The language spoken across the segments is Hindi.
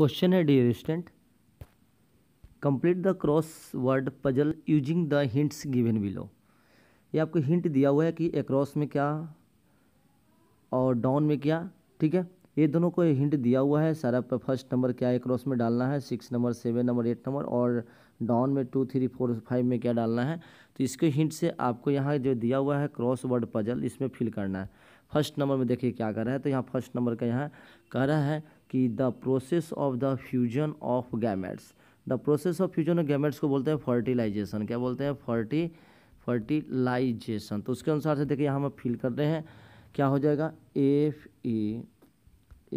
क्वेश्चन है dear student complete the crossword puzzle using the hints given below ये आपको हिंट दिया हुआ है कि एक्रॉस में क्या और डाउन में क्या ठीक है ये दोनों को हिंट दिया हुआ है सारा पर फर्स्ट नंबर क्या एक में डालना है six number seven number eight number और डाउन में टू थ्री फोर फाइव में क्या डालना है तो इसके हिंट से आपको यहाँ जो दिया हुआ है क्रॉस वर्ड पजल इसमें फिल करना है फर्स्ट नंबर में देखिए क्या कर रहा है तो यहाँ फर्स्ट नंबर का यहाँ कह रहा है कि the process of the fusion of gametes the process of fusion of gametes को बोलते हैं फर्टिलाइजेशन क्या बोलते हैं फर्टी फर्टिलाइजेशन तो उसके अनुसार से देखिए यहाँ हम फिल कर रहे हैं क्या हो जाएगा F E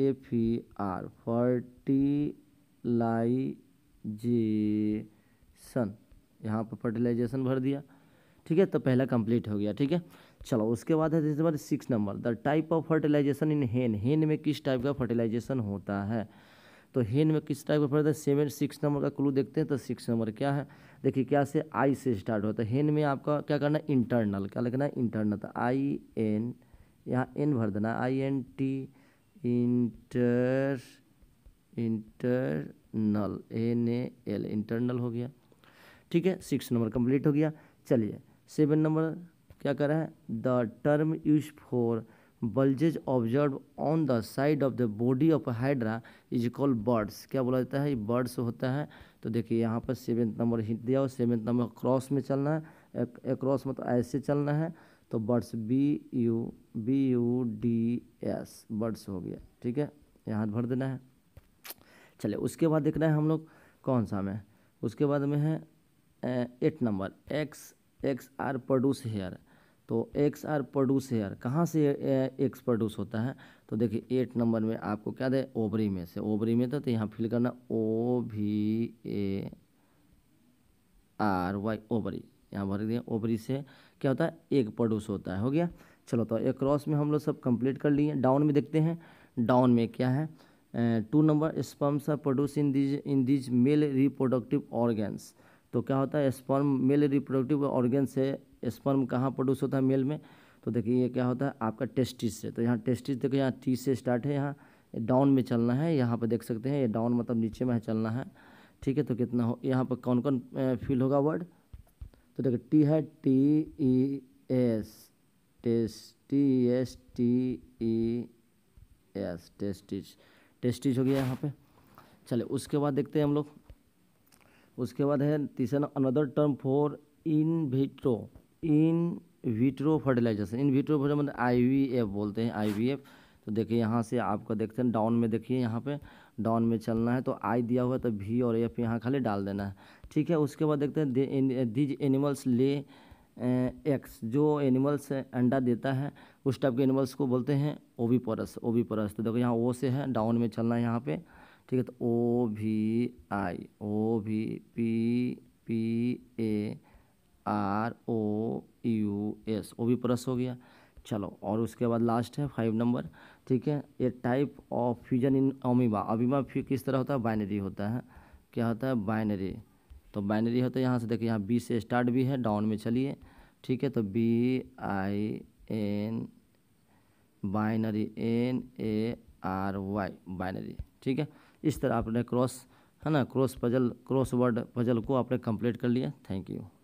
F E R fertilisation यहाँ पर फर्टिलाइजेशन भर दिया ठीक है तो पहला कंप्लीट हो गया ठीक है चलो उसके बाद है जिस six number the type of fertilisation in hen hen में किस टाइप का फर्टिलाइजेशन होता है तो हेन में किस टाइप का फर्टिलाइजर सेवन सिक्स नंबर का क्लू देखते हैं तो सिक्स नंबर क्या है देखिए क्या से आई से स्टार्ट होता है हेन में आपका क्या करना है इंटरनल क्या लिखना है इंटरनल तो आई एन यहाँ एन भर देना I N T inter internal N A L internal हो गया ठीक है सिक्स नंबर कंप्लीट हो गया चलिए सेवन नंबर क्या कर रहा है the term use for bulges observe on the side of the body of hydra is called buds क्या बोला जाता है ये बर्ड्स होता है तो देखिए यहाँ पर सेवेंथ नंबर हिंट दिया और सेवेंथ नंबर क्रॉस में चलना है क्रॉस मतलब ऐसे चलना है तो buds B U B U D S buds हो गया ठीक है यहाँ भर देना है चले उसके बाद देखना है हम लोग कौन सा में उसके बाद में है eight number eggs eggs are produce here तो एक्स आर प्रोड्यूस हेयर कहाँ से एक्स प्रोड्यूस होता है तो देखिए एट नंबर में आपको क्या दे ओवरी में से ओवरी में तो, तो यहाँ फिल करना ओ भी ए आर वाई ओवरी यहाँ भर दिया ओवरी से क्या होता है एक प्रोड्यूस होता है हो गया चलो तो एक क्रॉस में हम लोग सब कंप्लीट कर लिए डाउन में देखते हैं डाउन में क्या है two number sperms are produce in these in these male reproductive organs तो क्या होता है स्पर्म मेल रिप्रोडक्टिव ऑर्गेन से स्पर्म कहाँ प्रोड्यूस होता है मेल में तो देखिए ये क्या होता है आपका टेस्टिस से तो यहाँ टेस्टिस देखो यहाँ टी से स्टार्ट है यहाँ डाउन में चलना है यहाँ पर देख सकते हैं ये डाउन मतलब नीचे में है चलना है ठीक है तो कितना हो यहाँ पर कौन कौन फील होगा वर्ड तो देखो टी है T E S test T S T E S testes testes हो गया यहाँ पे चले उसके बाद देखते हैं हम लोग उसके बाद है तीसरा another term for in vitro in vitro fertilisation in vitro fertilisation मतलब आई बोलते हैं आई तो देखिए यहाँ से आपका देखते हैं डाउन में देखिए यहाँ पे डाउन में चलना है तो आई दिया हुआ है तो भी और एफ यहाँ खाली डाल देना है ठीक है उसके बाद देखते हैं दीज एनिमल्स ले एक्स जो एनिमल्स अंडा देता है उस टाइप के एनिमल्स को बोलते हैं ओवीपरस परस तो देखो यहाँ ओ से है डाउन में चलना है यहाँ पर ठीक है तो ओ भी I O V P P A R O U S O V plus हो गया चलो और उसके बाद लास्ट है फाइव नंबर ठीक है ये type of fusion in amoeba amoeba किस तरह होता है बाइनरी होता है क्या होता है बाइनरी तो बाइनरी होता है यहाँ से देखिए यहाँ बी से स्टार्ट भी है डाउन में चलिए ठीक है तो B I N binary N A R Y binary ठीक है इस तरह आपने क्रॉस है ना cross puzzle crossword puzzle को आपने कंप्लीट कर लिया थैंक यू